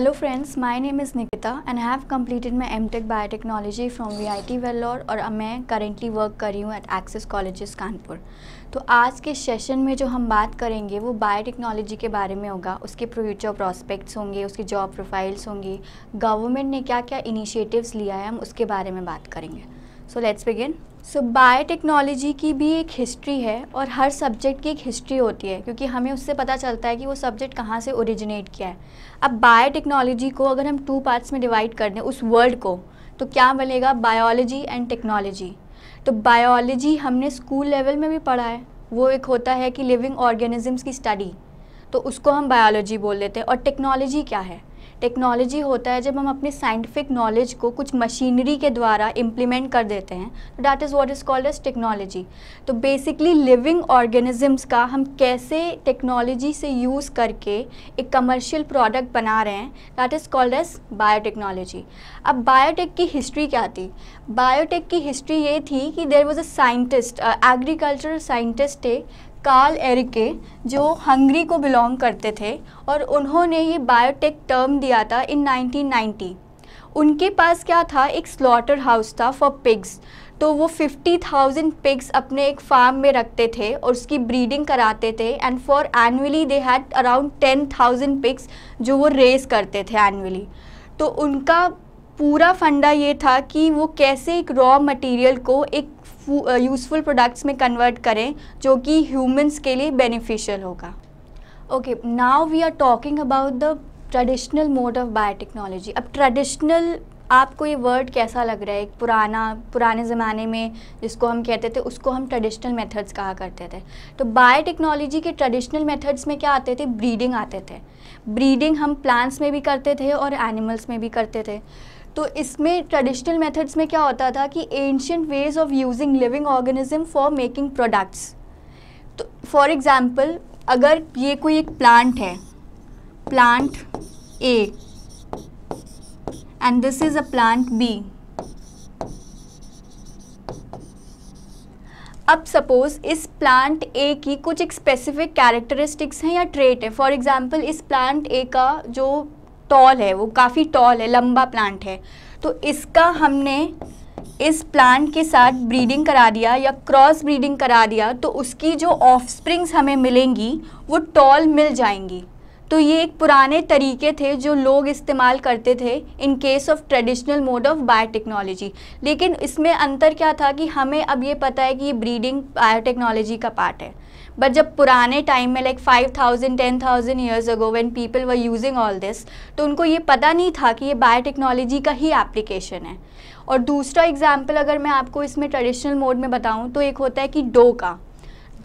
Name is Nikita and is Nikita and I have completed my from V I T Vellore और अब मैं currently work कर रही हूँ एट एक्सिस कॉलेजेस कानपुर तो आज के सेशन में जो हम बात करेंगे वो बायोटेक्नोलॉजी के बारे में होगा उसके फ्यूचर प्रॉस्पेक्ट्स होंगे उसकी जॉब प्रोफाइल्स होंगी गवर्नमेंट ने क्या क्या इनिशिएटिव्स लिया है हम उसके बारे में बात करेंगे so let's begin so so, biotechnology की भी एक हिस्ट्री है और हर सब्जेक्ट की एक हिस्ट्री होती है क्योंकि हमें उससे पता चलता है कि वो सब्जेक्ट कहाँ से ओरिजिनेट किया है अब बायोटेक्नोलॉजी को अगर हम टू पार्ट्स में डिवाइड कर दें उस वर्ड को तो क्या बनेगा बायोलॉजी एंड टेक्नोलॉजी तो बायोलॉजी हमने स्कूल लेवल में भी पढ़ा है वो एक होता है कि लिविंग ऑर्गेनिजम्स की स्टडी तो उसको हम बायोलॉजी बोल देते हैं और टेक्नोलॉजी क्या है टेक्नोलॉजी होता है जब हम अपने साइंटिफिक नॉलेज को कुछ मशीनरी के द्वारा इम्प्लीमेंट कर देते हैं तो that is what is called as technology तो बेसिकली लिविंग ऑर्गेनिजम्स का हम कैसे टेक्नोलॉजी से यूज़ करके एक कमर्शियल प्रोडक्ट बना रहे हैं that is called as biotechnology अब बायोटेक की हिस्ट्री क्या थी बायोटेक की हिस्ट्री ये थी कि there was a scientist agricultural scientist थे कार्ल एरिके जो हंगरी को बिलोंग करते थे और उन्होंने ये बायोटेक टर्म दिया था इन 1990 उनके पास क्या था एक स्लॉटर हाउस था फॉर पिग्स तो वो 50,000 पिग्स अपने एक फार्म में रखते थे और उसकी ब्रीडिंग कराते थे and for annually they had around 10,000 pigs जो वो रेस करते थे एनुअली तो उनका पूरा फंडा ये था कि वो कैसे एक रॉ मटेरियल को एक यूज़फुल प्रोडक्ट्स uh, में कन्वर्ट करें जो कि ह्यूमंस के लिए बेनिफिशियल होगा okay now we are talking about the traditional mode of biotechnology अब ट्रेडिशनल आपको ये वर्ड कैसा लग रहा है एक पुराना पुराने ज़माने में जिसको हम कहते थे उसको हम ट्रेडिशनल मेथड्स कहा करते थे तो बायोटेक्नोलॉजी के ट्रेडिशनल मेथड्स में क्या आते थे ब्रीडिंग आते थे ब्रीडिंग हम प्लांट्स में भी करते थे और एनिमल्स में भी करते थे तो इसमें ट्रेडिशनल मेथड्स में क्या होता था कि ancient ways of using living organism for making products तो फॉर एग्ज़ाम्पल अगर ये कोई एक प्लांट है plant A and this is a plant B अब सपोज़ इस प्लांट ए की कुछ एक स्पेसिफिक कैरेक्टरिस्टिक्स हैं या ट्रेट है फॉर एग्ज़ाम्पल इस प्लांट ए का जो टॉल है वो काफ़ी टॉल है लंबा प्लांट है तो इसका हमने इस प्लांट के साथ ब्रीडिंग करा दिया या क्रॉस ब्रीडिंग करा दिया तो उसकी जो ऑफस्प्रिंग्स हमें मिलेंगी वो टॉल मिल जाएंगी तो ये एक पुराने तरीके थे जो लोग इस्तेमाल करते थे in case of traditional mode of biotechnology लेकिन इसमें अंतर क्या था कि हमें अब ये पता है कि ये ब्रीडिंग बायोटेक्नोलॉजी का पार्ट है बट जब पुराने टाइम में like five thousand ten thousand years ago when people were using all this तो उनको ये पता नहीं था कि ये बायोटेक्नोलॉजी का ही एप्लीकेशन है और दूसरा एग्जाम्पल अगर मैं आपको इसमें ट्रेडिशनल मोड में बताऊँ तो एक होता है कि डो का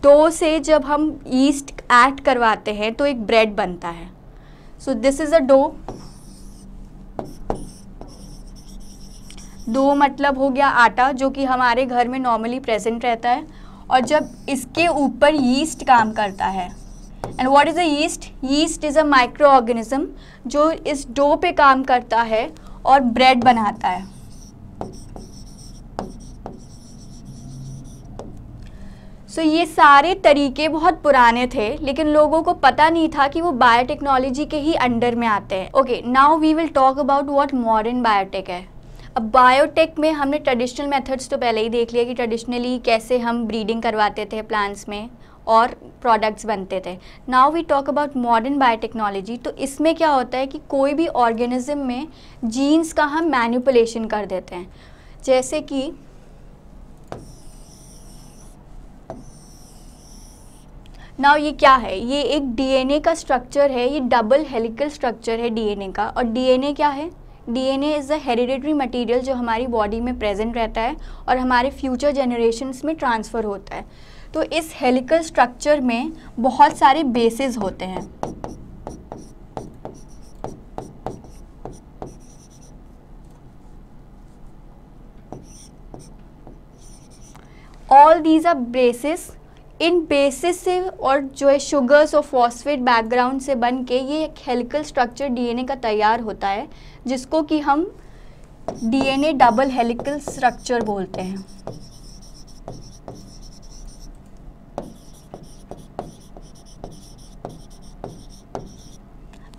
डो से जब हम ईस्ट ऐड करवाते हैं तो एक ब्रेड बनता है so this is a dough दो मतलब हो गया आटा जो कि हमारे घर में नॉर्मली प्रेजेंट रहता है और जब इसके ऊपर यीस्ट काम करता है and what is a yeast yeast is a micro organism जो इस डो पे काम करता है और ब्रेड बनाता है सो so, ये सारे तरीके बहुत पुराने थे लेकिन लोगों को पता नहीं था कि वो बायोटेक्नोलॉजी के ही अंडर में आते हैं okay now we will talk about what modern biotech है अब बायोटेक में हमने ट्रेडिशनल मेथड्स तो पहले ही देख लिया कि ट्रेडिशनली कैसे हम ब्रीडिंग करवाते थे प्लांट्स में और प्रोडक्ट्स बनते थे now we talk about modern biotechnology तो इसमें क्या होता है कि कोई भी ऑर्गेनिज्म में जीन्स का हम मैनिपुलेशन कर देते हैं जैसे कि नाउ ये क्या है ये एक डीएनए का स्ट्रक्चर है ये डबल हेलिकल स्ट्रक्चर है डीएनए का और डीएनए क्या है DNA is a hereditary material जो हमारी बॉडी में प्रेजेंट रहता है और हमारे फ्यूचर जनरेशन्स में ट्रांसफ़र होता है तो इस हेलिकल स्ट्रक्चर में बहुत सारे बेसिस होते हैं all these are bases इन बेसिस से और जो है शुगर्स और फॉस्फेट बैकग्राउंड से बन के ये एक हेलिकल स्ट्रक्चर डीएनए का तैयार होता है जिसको कि हम डीएनए डबल हेलिकल स्ट्रक्चर बोलते हैं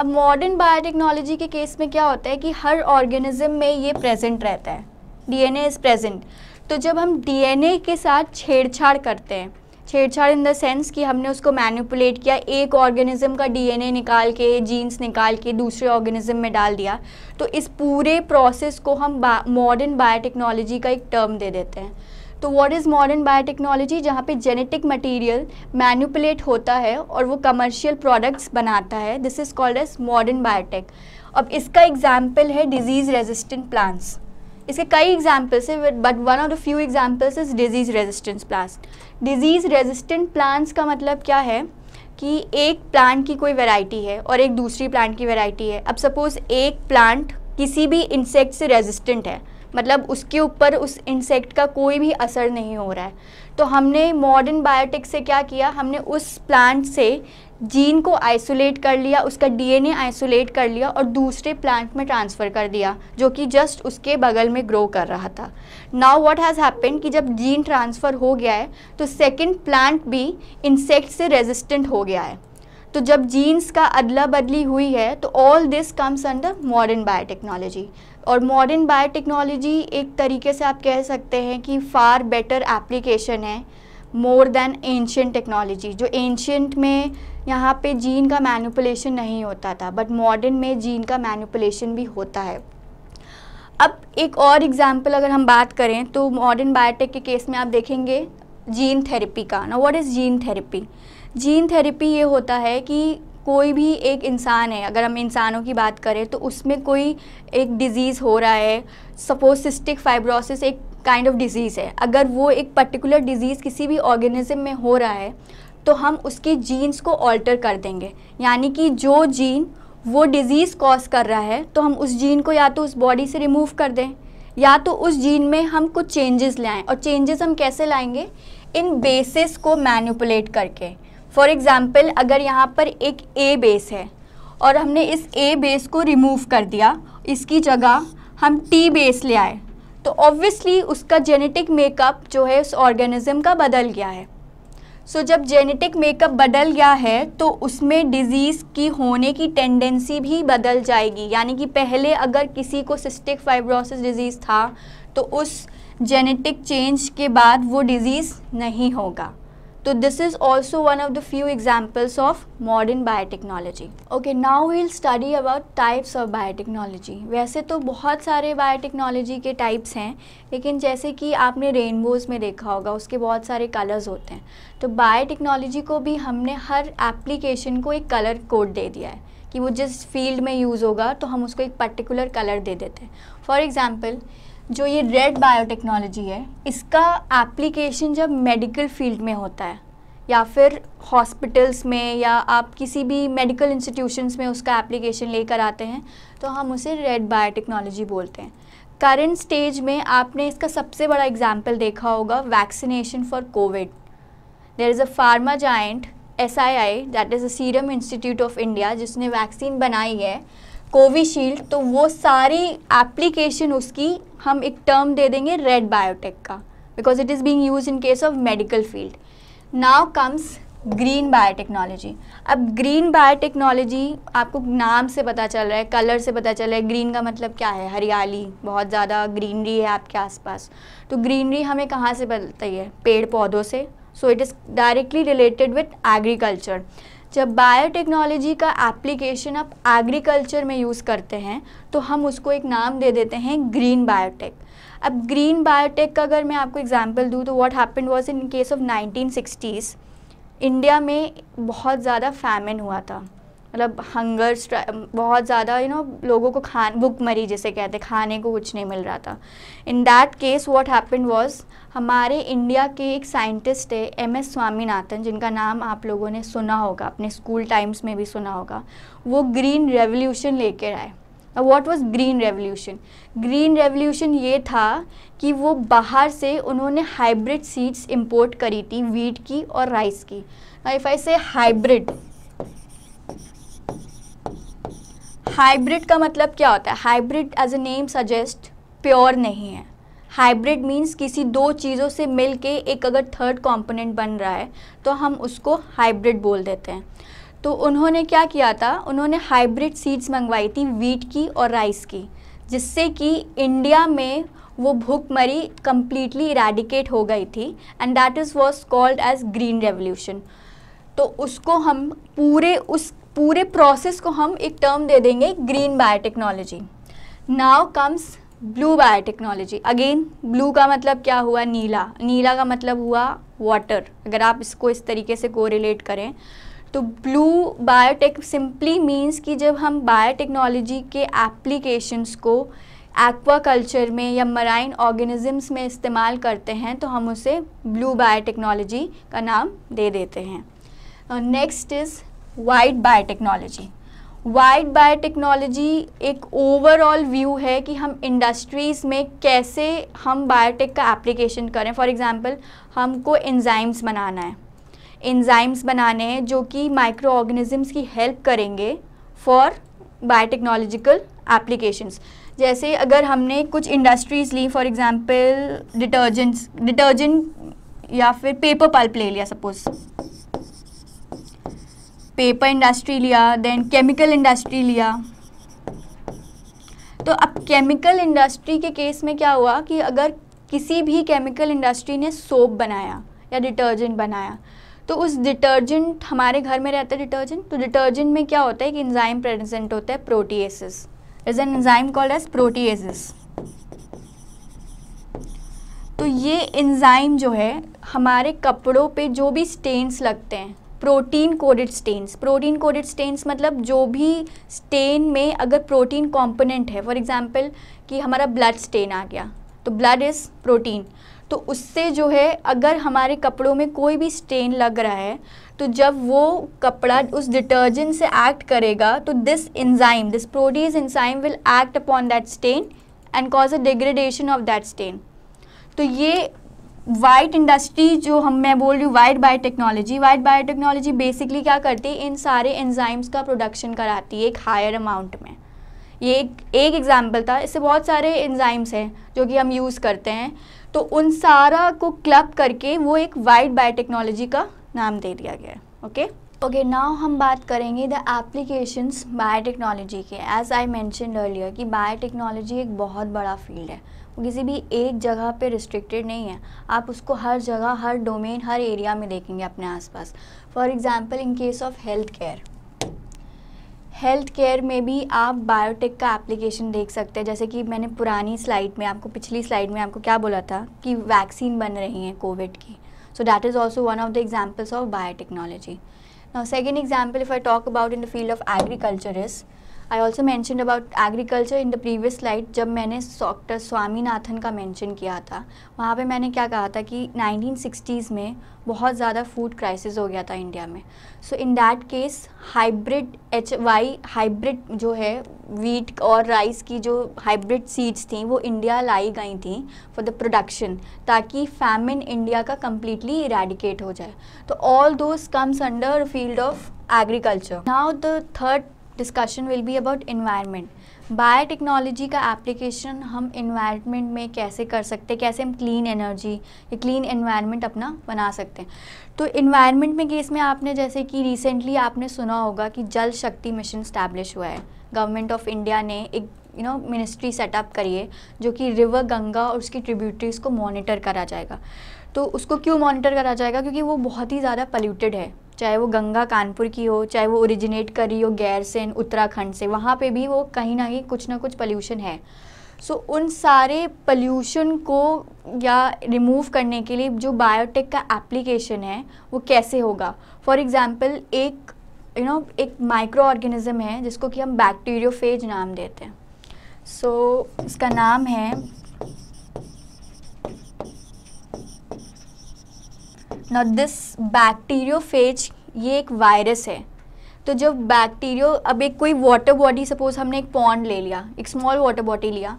अब मॉडर्न बायोटेक्नोलॉजी के केस में क्या होता है कि हर ऑर्गेनिज्म में ये प्रेजेंट रहता है डीएनए इज़ प्रेजेंट तो जब हम डीएनए के साथ छेड़छाड़ करते हैं छेड़छाड़ इन द सेंस कि हमने उसको मैनिपुलेट किया एक ऑर्गेनिज्म का डीएनए निकाल के जीन्स निकाल के दूसरे ऑर्गेनिज्म में डाल दिया तो इस पूरे प्रोसेस को हम मॉडर्न बायोटेक्नोलॉजी का एक टर्म दे देते हैं तो व्हाट इज़ मॉडर्न बायोटेक्नोलॉजी जहाँ पे जेनेटिक मटेरियल मैन्यूपुलेट होता है और वो कमर्शियल प्रोडक्ट्स बनाता है this is called as modern biotech अब इसका एग्जाम्पल है डिजीज़ रेजिस्टेंट प्लांट्स इसके कई एग्जाम्पल्स है but one of the few examples is disease resistance plant disease resistant plants का मतलब क्या है कि एक प्लांट की कोई वैरायटी है और एक दूसरी प्लांट की वैरायटी है अब सपोज़ एक प्लांट किसी भी इंसेक्ट से रेजिस्टेंट है मतलब उसके ऊपर उस इंसेक्ट का कोई भी असर नहीं हो रहा है तो हमने मॉडर्न बायोटिक से क्या किया हमने उस प्लांट से जीन को आइसोलेट कर लिया उसका डीएनए आइसोलेट कर लिया और दूसरे प्लांट में ट्रांसफ़र कर दिया जो कि जस्ट उसके बगल में ग्रो कर रहा था नाउ व्हाट हैज़ हैपेंड कि जब जीन ट्रांसफ़र हो गया है तो सेकंड प्लांट भी इंसेक्ट से रेजिस्टेंट हो गया है तो जब जीन्स का अदला बदली हुई है तो all this comes under modern biotechnology और मॉडर्न बायोटेक्नोलॉजी एक तरीके से आप कह सकते हैं कि फ़ार बेटर एप्लीकेशन है मोर देन एंशियंट टेक्नोलॉजी जो एंशियंट में यहाँ पे जीन का मैनुपलेशन नहीं होता था बट मॉडर्न में जीन का मैनुपलेशन भी होता है अब एक और एग्जाम्पल अगर हम बात करें तो मॉडर्न बायोटेक के केस में आप देखेंगे जीन थेरेपी का ना what is gene therapy gene therapy ये होता है कि कोई भी एक इंसान है अगर हम इंसानों की बात करें तो उसमें कोई एक डिज़ीज़ हो रहा है सपोज सिस्टिक फाइब्रोसिस एक काइंड ऑफ डिजीज़ है अगर वो एक पर्टिकुलर डिजीज़ किसी भी ऑर्गेनिज्म में हो रहा है तो हम उसकी जीन्स को ऑल्टर कर देंगे यानी कि जो जीन वो डिज़ीज़ कॉज कर रहा है तो हम उस जीन को या तो उस बॉडी से रिमूव कर दें या तो उस जीन में हम कुछ चेंजेस लाएं और चेंजेस हम कैसे लाएंगे इन बेसिस को मैनिपुलेट करके फॉर एग्ज़ाम्पल अगर यहाँ पर एक ए बेस है और हमने इस ए बेस को रिमूव कर दिया इसकी जगह हम टी बेस ले आए तो ऑब्वियसली उसका जेनेटिक मेकअप जो है उस ऑर्गेनिज्म का बदल गया है सो so, जब जेनेटिक मेकअप बदल गया है तो उसमें डिजीज़ की होने की टेंडेंसी भी बदल जाएगी यानी कि पहले अगर किसी को सिस्टिक फाइब्रोसिस डिजीज़ था तो उस जेनेटिक चेंज के बाद वो डिज़ीज़ नहीं होगा तो this is also one of the few examples of modern biotechnology okay now we'll study about types of biotechnology वैसे तो बहुत सारे बायोटेक्नोलॉजी के टाइप्स हैं लेकिन जैसे कि आपने रेनबोज़ में देखा होगा उसके बहुत सारे कलर्स होते हैं तो बायोटेक्नोलॉजी को भी हमने हर एप्लीकेशन को एक कलर कोड दे दिया है कि वो जिस फील्ड में यूज़ होगा तो हम उसको एक पर्टिकुलर कलर दे देते हैं फॉर एग्ज़ाम्पल जो ये रेड बायोटेक्नोलॉजी है इसका एप्लीकेशन जब मेडिकल फील्ड में होता है या फिर हॉस्पिटल्स में या आप किसी भी मेडिकल इंस्टीट्यूशंस में उसका एप्लीकेशन लेकर आते हैं तो हम उसे रेड बायोटेक्नोलॉजी बोलते हैं करंट स्टेज में आपने इसका सबसे बड़ा एग्जाम्पल देखा होगा vaccination for covid there is a pharma giant S I I that is a serum institute of India जिसने वैक्सीन बनाई है कोविशील्ड तो वो सारी एप्लीकेशन उसकी हम एक टर्म दे देंगे रेड बायोटेक का because it is being use in case of medical field now comes green biotechnology अब ग्रीन बायोटेक्नोलॉजी आपको नाम से पता चल रहा है कलर से पता चल रहा है ग्रीन का मतलब क्या है हरियाली बहुत ज़्यादा ग्रीनरी है आपके आसपास तो ग्रीनरी हमें कहाँ से बदलती है पेड़ पौधों से so it is directly related with agriculture जब बायोटेक्नोलॉजी का एप्लीकेशन आप एग्रीकल्चर में यूज़ करते हैं तो हम उसको एक नाम दे देते हैं ग्रीन बायोटेक अब ग्रीन बायोटेक का अगर मैं आपको एग्जांपल दूँ तो what happened was in case of 1960s India में बहुत ज़्यादा फैमिन हुआ था मतलब हंगर बहुत ज़्यादा यू नो लोगों को खान भुखमरी जिसे कहते खाने को कुछ नहीं मिल रहा था in that case what happened was हमारे इंडिया के एक साइंटिस्ट है एम एस स्वामीनाथन जिनका नाम आप लोगों ने सुना होगा अपने स्कूल टाइम्स में भी सुना होगा वो ग्रीन रेवोल्यूशन लेकर आए what was green revolution green revolution ये था कि वो बाहर से उन्होंने हाइब्रिड सीड्स इम्पोर्ट करी थी वीट की और राइस की इफ़ आई से हाइब्रिड हाइब्रिड का मतलब क्या होता है hybrid as a name suggest pure नहीं है हाइब्रिड मीन्स किसी दो चीज़ों से मिल के एक अगर थर्ड कॉम्पोनेंट बन रहा है तो हम उसको हाइब्रिड बोल देते हैं तो उन्होंने क्या किया था उन्होंने हाइब्रिड सीड्स मंगवाई थी वीट की और राइस की जिससे कि इंडिया में वो भूखमरी कम्प्लीटली इराडिकेट हो गई थी and that is was called as green revolution तो उसको हम पूरे उस पूरे प्रोसेस को हम एक टर्म दे देंगे green biotechnology now comes blue biotechnology again blue का मतलब क्या हुआ नीला नीला का मतलब हुआ वाटर अगर आप इसको इस तरीके से कोरिलेट करें तो ब्लू बायोटेक सिंपली मीन्स कि जब हम बायोटेक्नोलॉजी के एप्लीकेशंस को एक्वाकल्चर में या मराइन ऑर्गेनिजम्स में इस्तेमाल करते हैं तो हम उसे ब्लू बायोटेक्नोलॉजी का नाम दे देते हैं next uh, is wide biotechnology wide biotechnology एक ओवरऑल व्यू है कि हम इंडस्ट्रीज़ में कैसे हम बायोटेक का एप्लीकेशन करें फॉर एग्ज़ाम्पल हमको एंजाइम्स बनाना है एंजाइम्स बनाने हैं जो कि माइक्रो ऑर्गेनिजम्स की हेल्प करेंगे फॉर बायोटेक्नोलॉजिकल एप्लीकेशंस जैसे अगर हमने कुछ इंडस्ट्रीज़ ली फॉर एग्ज़ाम्पल डिटर्जेंट्स डिटर्जेंट या फिर पेपर पल्प ले लिया सपोज़ पेपर इंडस्ट्री लिया देन केमिकल इंडस्ट्री लिया तो अब केमिकल इंडस्ट्री के केस में क्या हुआ कि अगर किसी भी केमिकल इंडस्ट्री ने सोप बनाया या डिटर्जेंट बनाया तो उस डिटर्जेंट हमारे घर में रहता है डिटर्जेंट तो डिटर्जेंट में क्या होता है कि इंजाइम प्रेजेंट होता है proteases is an enzyme called as proteases तो ये इंजाइम जो है हमारे कपड़ों पे जो भी स्टेन्स लगते हैं protein coded stains protein coded stains मतलब जो भी स्टेन में अगर प्रोटीन कंपोनेंट है फॉर एग्जांपल कि हमारा ब्लड स्टेन आ गया तो ब्लड इज़ प्रोटीन तो उससे जो है अगर हमारे कपड़ों में कोई भी स्टेन लग रहा है तो जब वो कपड़ा उस डिटर्जेंट से एक्ट करेगा तो this enzyme this protease enzyme will act upon that stain and cause a degradation of that stain तो ये वाइट इंडस्ट्री जो हम मैं बोल रही हूँ white biotechnology white biotechnology basically क्या करती है इन सारे एंजाइम्स का प्रोडक्शन कराती है एक हायर अमाउंट में ये एक एग्ज़ाम्पल था इससे बहुत सारे एंजाइम्स हैं जो कि हम यूज़ करते हैं तो उन सारा को क्लब करके वो एक वाइट बायोटेक्नोलॉजी का नाम दे दिया गया है ओके ओके नाउ हम बात करेंगे द एप्लीकेशंस बायोटेक्नोलॉजी के एज आई मैंशन अर्लियर कि बायोटेक्नोलॉजी एक बहुत बड़ा फील्ड है वो किसी भी एक जगह पे रिस्ट्रिक्टेड नहीं है आप उसको हर जगह हर डोमेन हर एरिया में देखेंगे अपने आसपास for example in case of health care health care में भी आप बायोटेक का एप्लीकेशन देख सकते हैं जैसे कि मैंने पुरानी स्लाइड में आपको पिछली स्लाइड में आपको क्या बोला था कि वैक्सीन बन रही हैं कोविड की so that is also one of the examples of biotechnology now second example if I talk about in the field of agriculture is I also mention about agriculture in the previous slide जब मैंने doctor Swaminathan का mention किया था वहाँ पर मैंने क्या कहा था कि नाइनटीन सिक्सटीज में बहुत ज़्यादा फूड क्राइसिस हो गया था इंडिया में so in that case hybrid H Y hybrid जो है वीट और राइस की जो हाइब्रिड सीड्स थी वो इंडिया लाई गई थी फॉर द प्रोडक्शन ताकि फैमिन इंडिया का कम्प्लीटली इरेडिकेट हो जाए तो all those comes under field of agriculture now the third discussion will be about environment biotechnology का एप्लीकेशन हम इन्वायरमेंट में कैसे कर सकते हैं कैसे हम क्लीन एनर्जी या क्लीन इन्वायरमेंट अपना बना सकते हैं तो इन्वायरमेंट में केस में आपने जैसे कि रिसेंटली आपने सुना होगा कि जल शक्ति मिशन स्टैब्लिश हुआ है गवर्नमेंट ऑफ इंडिया ने एक यू नो मिनिस्ट्री सेटअप करी है जो कि रिवर गंगा और उसकी ट्रिब्यूटरीज को मॉनिटर करा जाएगा तो उसको क्यों मॉनिटर करा जाएगा क्योंकि वो बहुत ही ज़्यादा पल्यूटेड है चाहे वो गंगा कानपुर की हो चाहे वो ओरिजिनेट करी हो गैर से उत्तराखंड से वहाँ पे भी वो कहीं ना कहीं कुछ ना कुछ पोल्यूशन है सो so, उन सारे पोल्यूशन को या रिमूव करने के लिए जो बायोटेक का एप्लीकेशन है वो कैसे होगा फॉर एग्ज़ाम्पल एक यू you नो know, एक माइक्रो ऑर्गेनिज़म है जिसको कि हम बैक्टीरियोफेज नाम देते हैं सो so, इसका नाम है नॉट दिस बैक्टीरियोफेज ये एक वायरस है तो जब बैक्टीरियो अब एक कोई वाटर बॉडी सपोज हमने एक पॉन्ड ले लिया एक स्मॉल वाटर बॉडी लिया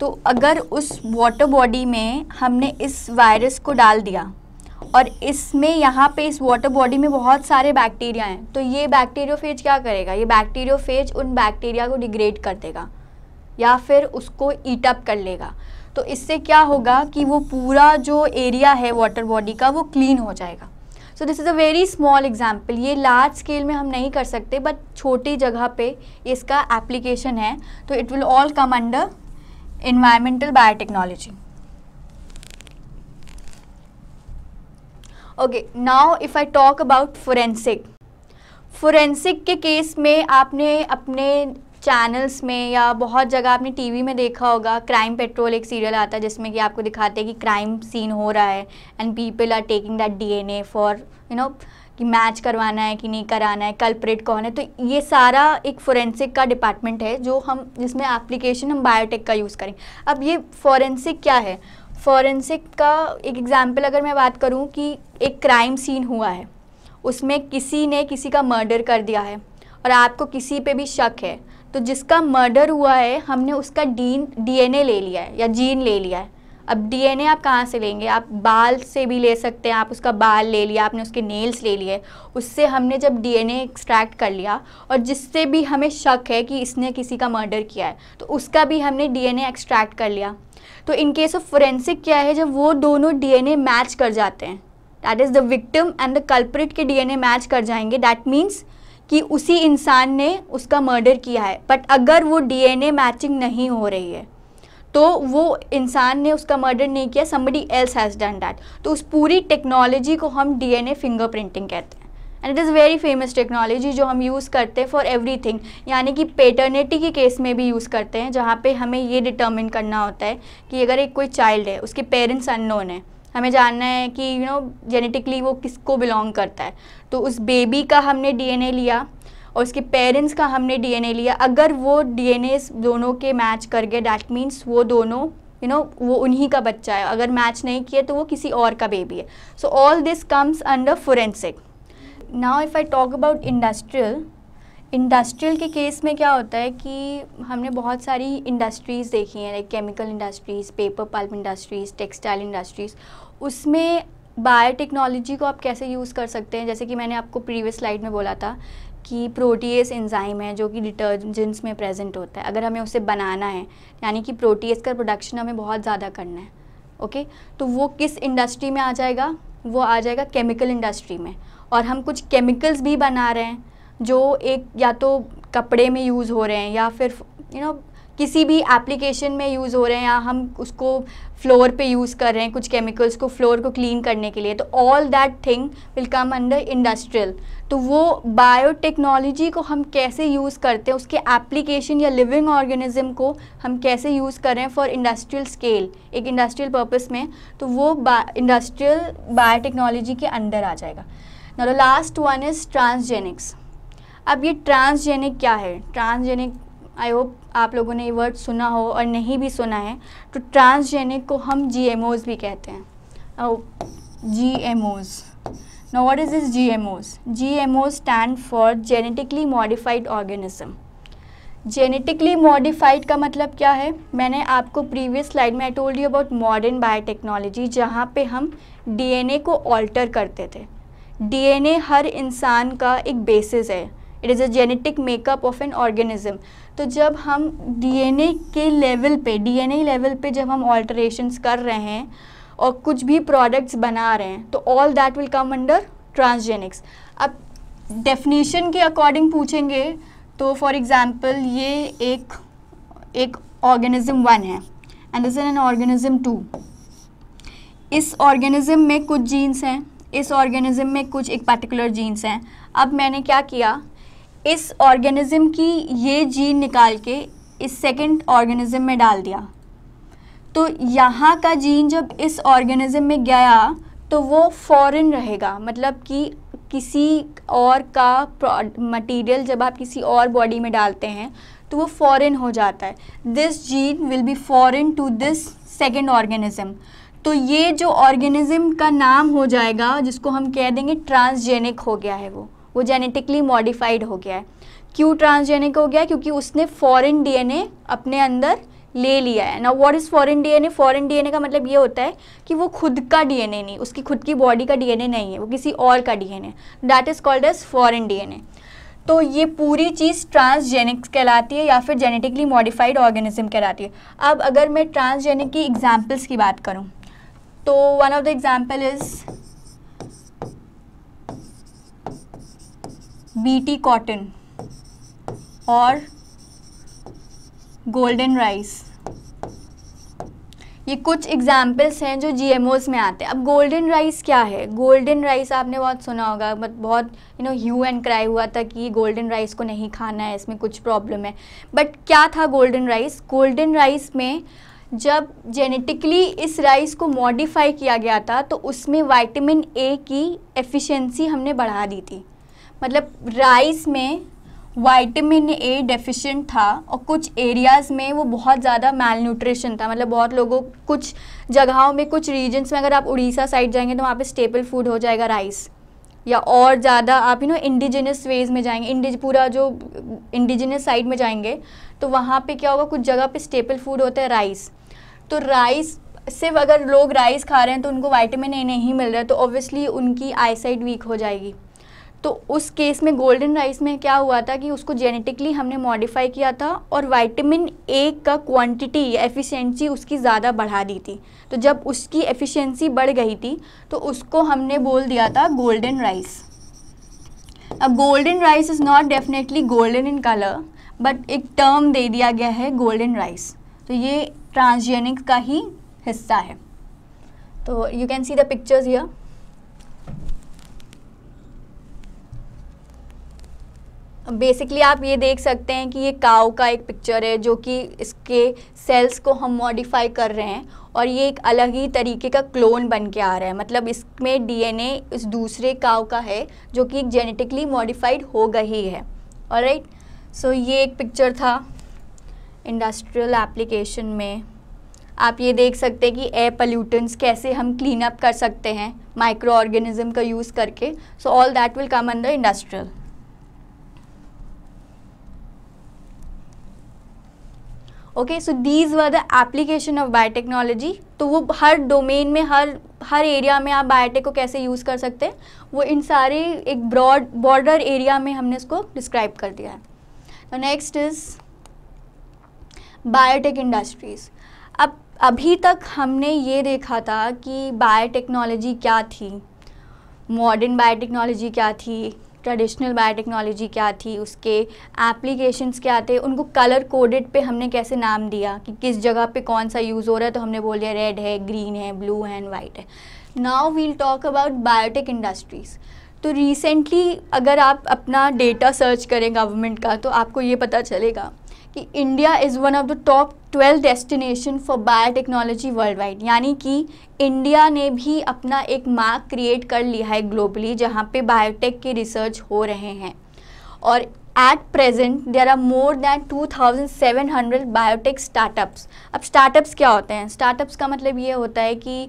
तो अगर उस वाटर बॉडी में हमने इस वायरस को डाल दिया और इसमें यहाँ पे इस वाटर बॉडी में बहुत सारे बैक्टीरिया हैं तो ये बैक्टीरियोफेज क्या करेगा ये बैक्टीरियोफेज उन बैक्टीरिया को डिग्रेड कर देगा या फिर उसको ईटअप कर लेगा तो इससे क्या होगा कि वो पूरा जो एरिया है वाटर बॉडी का वो क्लीन हो जाएगा so this is a very small example ये लार्ज स्केल में हम नहीं कर सकते बट छोटी जगह पे इसका एप्लीकेशन है तो it will all come under environmental biotechnology okay now if I talk about forensic forensic के केस में आपने अपने चैनल्स में या बहुत जगह आपने टीवी में देखा होगा क्राइम पेट्रोल एक सीरियल आता है जिसमें कि आपको दिखाते हैं कि क्राइम सीन हो रहा है and people are taking that DNA for you know कि मैच करवाना है कि नहीं कराना है कल्परेट कौन है तो ये सारा एक फोरेंसिक का डिपार्टमेंट है जो हम जिसमें एप्लीकेशन हम बायोटेक का यूज़ करें अब ये फॉरेंसिक क्या है फॉरेंसिक का एक एग्ज़ाम्पल अगर मैं बात करूँ कि एक क्राइम सीन हुआ है उसमें किसी ने किसी का मर्डर कर दिया है और आपको किसी पे भी शक है तो जिसका मर्डर हुआ है हमने उसका डीन डीएनए ले लिया है या जीन ले लिया है अब डीएनए आप कहाँ से लेंगे आप बाल से भी ले सकते हैं आप उसका बाल ले लिया आपने उसके नेल्स ले लिए उससे हमने जब डीएनए एक्सट्रैक्ट कर लिया और जिससे भी हमें शक है कि इसने किसी का मर्डर किया है तो उसका भी हमने डीएनए एक्सट्रैक्ट कर लिया तो इन केस ऑफ फोरेंसिक क्या है जब वो दोनों डी मैच कर जाते हैं that is the victim and the culprit के डी मैच कर जाएंगे दैट मीन्स कि उसी इंसान ने उसका मर्डर किया है बट अगर वो डीएनए मैचिंग नहीं हो रही है तो वो इंसान ने उसका मर्डर नहीं किया somebody else has done that तो उस पूरी टेक्नोलॉजी को हम डीएनए फिंगरप्रिंटिंग कहते हैं and it is very famous technology जो हम यूज़ करते हैं फॉर थिंग यानी कि पेटर्निटी के केस में भी यूज़ करते हैं जहाँ पे हमें ये डिटर्मिन करना होता है कि अगर एक कोई चाइल्ड है उसके पेरेंट्स अननोन है हमें जानना है कि यू नो जेनेटिकली वो किसको बिलोंग करता है तो उस बेबी का हमने डीएनए लिया और उसके पेरेंट्स का हमने डीएनए लिया अगर वो डीएनए दोनों के मैच कर गए डैट मीन्स वो दोनों यू you नो know, वो उन्हीं का बच्चा है अगर मैच नहीं किया तो वो किसी और का बेबी है so all this comes under forensic now if I talk about industrial industrial के केस में क्या होता है कि हमने बहुत सारी इंडस्ट्रीज़ देखी हैं like chemical industries paper pulp industries textile industries उसमें बायोटेक्नोलॉजी को आप कैसे यूज़ कर सकते हैं जैसे कि मैंने आपको प्रीवियस स्लाइड में बोला था कि प्रोटीएस एंजाइम है जो कि डिटर्जेंट्स में प्रेजेंट होता है अगर हमें उसे बनाना है यानी कि प्रोटीएस का प्रोडक्शन हमें बहुत ज़्यादा करना है ओके तो वो किस इंडस्ट्री में आ जाएगा वो आ जाएगा केमिकल इंडस्ट्री में और हम कुछ केमिकल्स भी बना रहे हैं जो एक या तो कपड़े में यूज़ हो रहे हैं या फिर यू you नो know, किसी भी एप्लीकेशन में यूज़ हो रहे हैं या हम उसको फ्लोर पे यूज़ कर रहे हैं कुछ केमिकल्स को फ्लोर को क्लीन करने के लिए तो all that thing will come under industrial तो वो बायोटेक्नोलॉजी को हम कैसे यूज़ करते हैं उसके एप्लीकेशन या लिविंग ऑर्गेनिज्म को हम कैसे यूज़ कर रहे हैं फॉर इंडस्ट्रियल स्केल एक इंडस्ट्रियल पर्पज में तो वो इंडस्ट्रियल बायोटेक्नोलॉजी के अंडर आ जाएगा no last one is transgenics अब ये ट्रांसजेनिक क्या है ट्रांसजेनिक आई होप आप लोगों ने ये वर्ड सुना हो और नहीं भी सुना है तो ट्रांसजेनिक को हम जी भी कहते हैं G M Os Now is is G M Os G M Os stand for genetically modified का मतलब क्या है मैंने आपको प्रीवियस स्लाइड में I told you about modern biotechnology जहाँ पे हम डीएनए को ऑल्टर करते थे डीएनए हर इंसान का एक बेसिस है it is a genetic makeup of an organism तो जब हम डीएनए के लेवल पे डीएनए लेवल पे जब हम ऑल्ट्रेशंस कर रहे हैं और कुछ भी प्रोडक्ट्स बना रहे हैं तो all that will come under transgenics अब डेफिनेशन के अकॉर्डिंग पूछेंगे तो फॉर एग्ज़ाम्पल ये एक एक ऑर्गेनिज्म वन है and this an organism two इस ऑर्गेनिज्म में कुछ जीन्स हैं इस ऑर्गेनिज्म में कुछ एक पर्टिकुलर जीन्स हैं अब मैंने क्या किया इस ऑर्गेनिज़म की ये जीन निकाल के इस सेकंड ऑर्गेनिज़म में डाल दिया तो यहाँ का जीन जब इस ऑर्गेनिज़म में गया तो वो फॉरेन रहेगा मतलब कि किसी और का मटेरियल जब आप किसी और बॉडी में डालते हैं तो वो फॉरेन हो जाता है this gene will be foreign to this second organism तो ये जो ऑर्गेनिज़म का नाम हो जाएगा जिसको हम कह देंगे ट्रांसजेनिक हो गया है वो वो जेनेटिकली मॉडिफाइड हो गया है क्यों ट्रांसजेनिक हो गया क्योंकि उसने फॉरेन डीएनए अपने अंदर ले लिया है ना what is foreign DNA foreign DNA का मतलब ये होता है कि वो खुद का डीएनए नहीं उसकी खुद की बॉडी का डीएनए नहीं है वो किसी और का DNA that is called as foreign DNA तो ये पूरी चीज़ ट्रांसजेनिक्स कहलाती है या फिर जेनेटिकली मॉडिफाइड ऑर्गेनिज्म कहलाती है अब अगर मैं ट्रांसजेनिक की एग्जाम्पल्स की बात करूँ तो one of the example is BT cotton और गोल्डन राइस ये कुछ एग्जाम्पल्स हैं जो जीएमओस में आते हैं अब गोल्डन राइस क्या है गोल्डन राइस आपने बहुत सुना होगा बट बहुत you know hue and cry हुआ था कि गोल्डन राइस को नहीं खाना है इसमें कुछ प्रॉब्लम है बट क्या था गोल्डन राइस गोल्डन राइस में जब जेनेटिकली इस राइस को मॉडिफाई किया गया था तो उसमें वाइटामिन ए की एफिशेंसी हमने बढ़ा दी थी मतलब राइस में वाइटमिन ए डेफिशिएंट था और कुछ एरियाज़ में वो बहुत ज़्यादा मेल न्यूट्रिशन था मतलब बहुत लोगों कुछ जगहों में कुछ रीजन्स में अगर आप उड़ीसा साइड जाएंगे तो वहाँ पे स्टेपल फूड हो जाएगा राइस या और ज़्यादा आप यू नो इंडिजिनस वेज में जाएंगे इंडिज पूरा जो इंडिजिनस साइड में जाएंगे तो वहाँ पर क्या होगा कुछ जगह पर स्टेपल फूड होता है राइस तो राइस सिर्फ अगर लोग राइस खा रहे हैं तो उनको वाइटमिन ए नहीं मिल रहा है तो ऑब्वियसली उनकी आईसाइट वीक हो जाएगी तो उस केस में गोल्डन राइस में क्या हुआ था कि उसको जेनेटिकली हमने मॉडिफाई किया था और वाइटामिन ए का क्वांटिटी एफिशिएंसी उसकी ज़्यादा बढ़ा दी थी तो जब उसकी एफिशिएंसी बढ़ गई थी तो उसको हमने बोल दिया था गोल्डन राइस अब golden rice is not definitely golden in colour but एक टर्म दे दिया गया है गोल्डन राइस तो ये ट्रांसजेनिक का ही हिस्सा है तो you can see the pictures यर बेसिकली आप ये देख सकते हैं कि ये काव का एक पिक्चर है जो कि इसके सेल्स को हम मॉडिफाई कर रहे हैं और ये एक अलग ही तरीके का क्लोन बन के आ रहा है मतलब इसमें डीएनए इस दूसरे काव का है जो कि एक जेनेटिकली मॉडिफाइड हो गई है और राइट सो ये एक पिक्चर था इंडस्ट्रियल एप्लीकेशन में आप ये देख सकते हैं कि एयर पल्यूटेंट्स कैसे हम क्लीन अप कर सकते हैं माइक्रो ऑर्गेनिज्म का यूज़ करके so all that will come under industrial okay so these were the application of biotechnology तो वो हर डोमेन में हर हर एरिया में आप बायोटेक को कैसे यूज़ कर सकते हैं वो इन सारे एक ब्रॉड बॉर्डर एरिया में हमने इसको डिस्क्राइब कर दिया है नेक्स्ट इज़ बायोटेक इंडस्ट्रीज़ अब अभी तक हमने ये देखा था कि बायोटेक्नोलॉजी क्या थी मॉडर्न बायोटेक्नोलॉजी क्या थी ट्रेडिशनल बायोटेक्नोलॉजी क्या थी उसके एप्लीकेशंस क्या थे उनको कलर कोडेड पे हमने कैसे नाम दिया कि किस जगह पे कौन सा यूज़ हो रहा है तो हमने बोल दिया रेड है ग्रीन है ब्लू है एंड वाइट है now we'll talk about biotech industries तो रिसेंटली अगर आप अपना डेटा सर्च करें गवर्नमेंट का तो आपको ये पता चलेगा कि India is one of the top twelve destination for biotechnology world wide यानी कि इंडिया ने भी अपना एक मार्क क्रिएट कर लिया है ग्लोबली जहाँ पे बायोटेक के रिसर्च हो रहे हैं और at present there are more than two thousand seven hundred biotech startups अब स्टार्टअप्स क्या होते हैं स्टार्टअप्स का मतलब ये होता है कि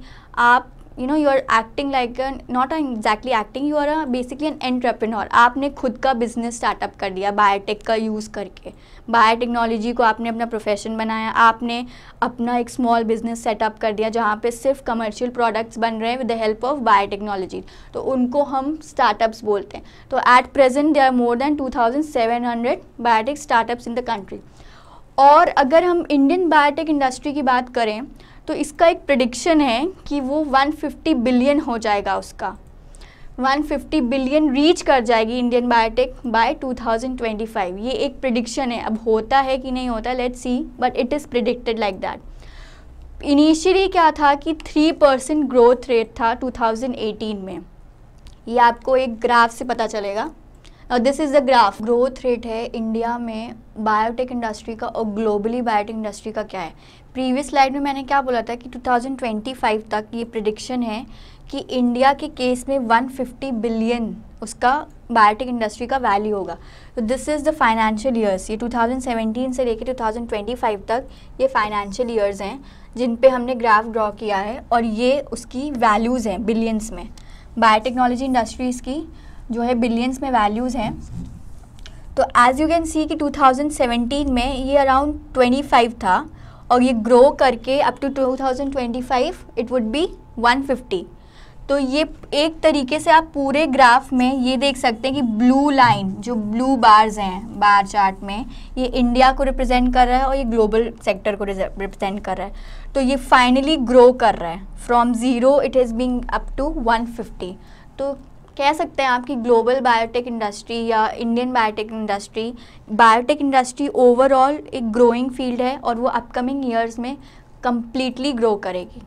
आप you know you are acting like not exactly acting you are basically an entrepreneur आपने खुद का बिजनेस स्टार्टअप कर दिया बायोटेक का यूज़ करके बायोटेक्नोलॉजी को आपने अपना प्रोफेशन बनाया आपने अपना एक स्मॉल बिजनेस सेटअप कर दिया जहाँ पे सिर्फ कमर्शियल प्रोडक्ट्स बन रहे हैं with the help of biotechnology तो उनको हम स्टार्टअप्स बोलते हैं तो at present they are more than two thousand seven hundred biotech startups in the country और अगर हम इंडियन बायोटेक इंडस्ट्री की बात करें तो इसका एक प्रडिक्शन है कि वो 150 बिलियन हो जाएगा उसका 150 बिलियन रीच कर जाएगी इंडियन बायोटेक बाय 2025 ये एक प्रडिक्शन है अब होता है कि नहीं होता let's see but it is predicted like that initially क्या था कि 3 परसेंट ग्रोथ रेट था 2018 में ये आपको एक ग्राफ से पता चलेगा this is the graph growth rate है इंडिया में बायोटेक इंडस्ट्री का और ग्लोबली बायोटेक इंडस्ट्री का क्या है प्रीवियस स्लाइड में मैंने क्या बोला था कि 2025 तक ये प्रडिक्शन है कि इंडिया के केस में 150 बिलियन उसका बायोटेक इंडस्ट्री का वैल्यू होगा तो this is the financial years ये 2017 से लेके 2025 तक ये फाइनेंशियल ईयर्स हैं जिन पे हमने ग्राफ ड्रॉ किया है और ये उसकी वैल्यूज़ हैं बिलियंस में बायोटेक्नोलॉजी इंडस्ट्रीज़ की जो है बिलियंस में वैल्यूज़ हैं तो एज़ यू कैन सी कि 2017 में ये अराउंड 25 था और ये ग्रो करके up to 2025 it would be 150 तो ये एक तरीके से आप पूरे ग्राफ में ये देख सकते हैं कि ब्लू लाइन जो ब्लू बार्स हैं बार चार्ट में ये इंडिया को रिप्रेजेंट कर रहा है और ये ग्लोबल सेक्टर को रिप्रेजेंट कर रहा है तो ये फाइनली ग्रो कर रहा है from zero it is being up to one तो कह सकते हैं आपकी ग्लोबल बायोटेक इंडस्ट्री या Indian biotech industry biotech industry overall एक ग्रोइंग फील्ड है और वो अपकमिंग ईयर्स में कम्प्लीटली ग्रो करेगी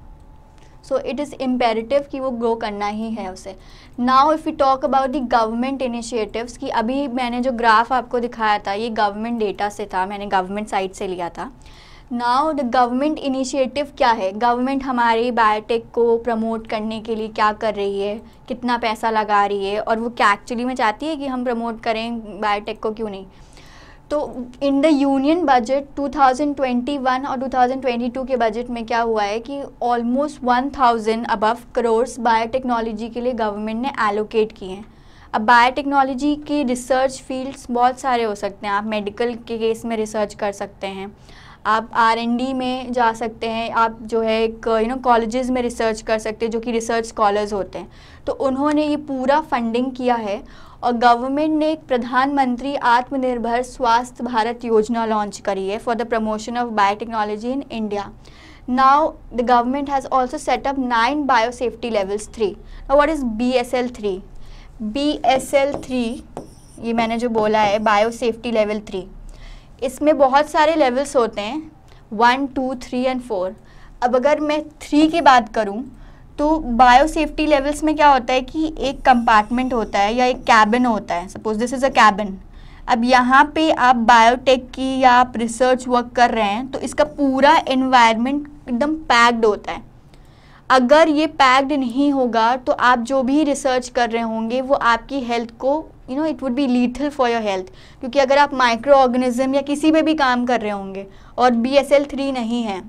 सो इट इज़ इम्पेरेटिव कि वो ग्रो करना ही है उसे now if you talk about the government initiatives कि अभी मैंने जो ग्राफ आपको दिखाया था ये गवर्नमेंट डेटा से था मैंने गवर्नमेंट साइट से लिया था नाउ द गवर्नमेंट इनिशिएटिव क्या है गवर्नमेंट हमारी बायोटेक को प्रमोट करने के लिए क्या कर रही है कितना पैसा लगा रही है और वो क्या एक्चुअली में चाहती है कि हम प्रमोट करें बायोटेक को क्यों नहीं तो इन द यूनियन बजट 2021 और 2022 के बजट में क्या हुआ है कि almost 1000 thousand above crores biotechnology के लिए गवर्नमेंट ने एलोकेट किए हैं अब बायोटेक्नोलॉजी के रिसर्च फील्ड्स बहुत सारे हो सकते हैं आप मेडिकल के केस में रिसर्च कर सकते हैं आप आर में जा सकते हैं आप जो है एक यू नो कॉलेजेस में रिसर्च कर सकते हैं जो कि रिसर्च स्कॉलर्स होते हैं तो उन्होंने ये पूरा फंडिंग किया है और गवर्नमेंट ने एक प्रधानमंत्री आत्मनिर्भर स्वास्थ्य भारत योजना लॉन्च करी है for the promotion of biotechnology in India the government has also set up nine bio safety levels three what is B S L three B S L three ये मैंने जो बोला है बायो सेफ्टी लेवल थ्री इसमें बहुत सारे levels होते हैं one two three and four अब अगर मैं थ्री की बात करूँ तो बायो सेफ्टी लेवल्स में क्या होता है कि एक कंपार्टमेंट होता है या एक कैबिन होता है suppose this is a cabin अब यहाँ पे आप बायोटेक की या आप रिसर्च वर्क कर रहे हैं तो इसका पूरा इन्वायरमेंट एकदम पैक्ड होता है अगर ये पैक्ड नहीं होगा तो आप जो भी रिसर्च कर रहे होंगे वो आपकी हेल्थ को you know it would be lethal for your health क्योंकि अगर आप माइक्रो ऑर्गेनिज्म या किसी में भी काम कर रहे होंगे और बी एस एल थ्री नहीं है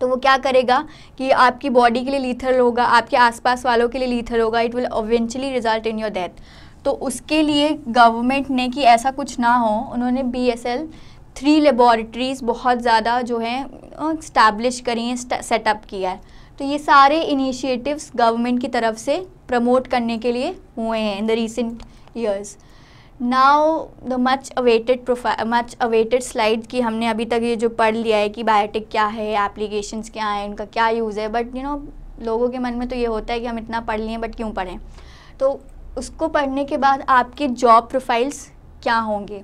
तो वो क्या करेगा कि आपकी बॉडी के लिए लीथल होगा आपके आसपास वालों के लिए लीथल होगा it will eventually result in your death तो उसके लिए गवर्नमेंट ने कि ऐसा कुछ ना हो उन्होंने B S L three laboratories बहुत ज़्यादा जो हैं स्टैब्लिश करी हैं सेटअप किया है तो ये सारे इनिशिएटिव्स गवर्नमेंट की तरफ से प्रमोट करने के लिए हुए हैं in the recent years. Now the much awaited profile, much awaited slide की हमने अभी तक ये जो पढ़ लिया है कि बायोटिक क्या है applications क्या हैं इनका क्या यूज़ है बट यू नो लोगों के मन में तो ये होता है कि हम इतना पढ़ लिए बट क्यों पढ़ें तो उसको पढ़ने के बाद आपके जॉब प्रोफाइल्स क्या होंगे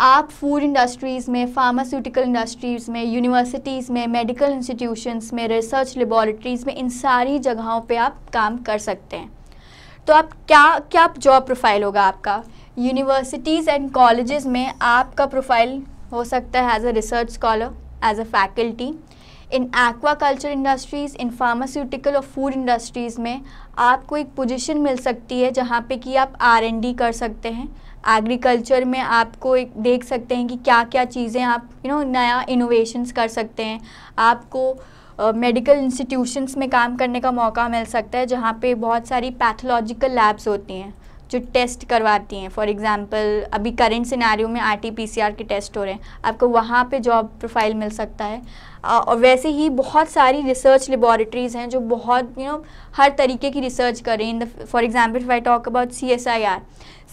आप फूड इंडस्ट्रीज़ में फार्मास्यूटिकल इंडस्ट्रीज़ में यूनिवर्सिटीज़ में मेडिकल institutions में रिसर्च laboratories में इन सारी जगहों पर आप काम कर सकते हैं तो आप क्या क्या जॉब प्रोफाइल होगा आपका यूनिवर्सिटीज़ एंड कॉलेजेस में आपका प्रोफाइल हो सकता है as a research scholar as a faculty in aqua culture industries in pharmaceutical और फूड इंडस्ट्रीज़ में आपको एक पोजीशन मिल सकती है जहाँ पे कि आप आर एन डी कर सकते हैं एग्रीकल्चर में आपको एक देख सकते हैं कि क्या क्या चीज़ें आप यू you नो know, नया इनोवेशंस कर सकते हैं आपको मेडिकल इंस्टीट्यूशंस में काम करने का मौका मिल सकता है जहाँ पे बहुत सारी पैथोलॉजिकल लैब्स होती हैं जो टेस्ट करवाती हैं फॉर एग्जांपल अभी करंट सिनारियों में आरटीपीसीआर के टेस्ट हो रहे हैं आपको वहाँ पे जॉब प्रोफाइल मिल सकता है और वैसे ही बहुत सारी रिसर्च लेबॉरेटरीज़ हैं जो बहुत यू you नो know, हर तरीके की रिसर्च कर रही हैं for example I talk about C S I R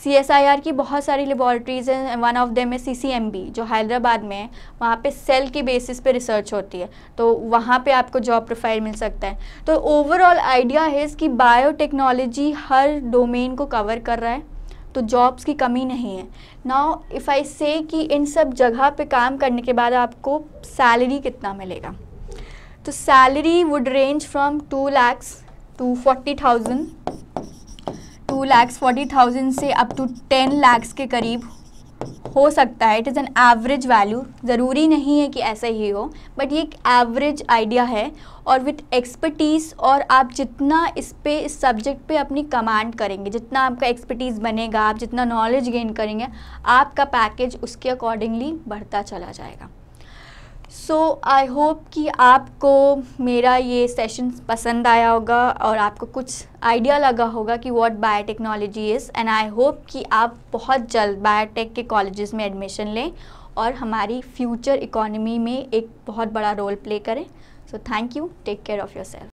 C S I R की बहुत सारी लेबॉरटरीज हैं वन ऑफ देम है सी सी एम बी जो हैदराबाद में है वहाँ पे सेल के बेसिस पे रिसर्च होती है तो वहाँ पे आपको जॉब प्रोफाइल मिल सकता है तो ओवरऑल आइडिया है कि बायोटेक्नोलॉजी हर डोमेन को कवर कर रहा है तो जॉब्स की कमी नहीं है नाउ इफ़ आई से कि इन सब जगह पे काम करने के बाद आपको सैलरी कितना मिलेगा तो salary would range from two lakhs to forty thousand two lakhs forty thousand से अप टू टेन लैक्स के करीब हो सकता है it is an average value ज़रूरी नहीं है कि ऐसा ही हो बट ये एक एवरेज आइडिया है और विथ एक्सपर्टीज़ और आप जितना इस पे इस सब्जेक्ट पे अपनी कमांड करेंगे जितना आपका एक्सपर्टीज़ बनेगा आप जितना नॉलेज गेन करेंगे आपका पैकेज उसके अकॉर्डिंगली बढ़ता चला जाएगा सो आई होप कि आपको मेरा ये सेशन पसंद आया होगा और आपको कुछ आइडिया लगा होगा कि what biotechnology is and I hope कि आप बहुत जल्द बायोटेक के कॉलेजेस में एडमिशन लें और हमारी फ्यूचर इकोनॉमी में एक बहुत बड़ा रोल प्ले करें so thank you take care of your self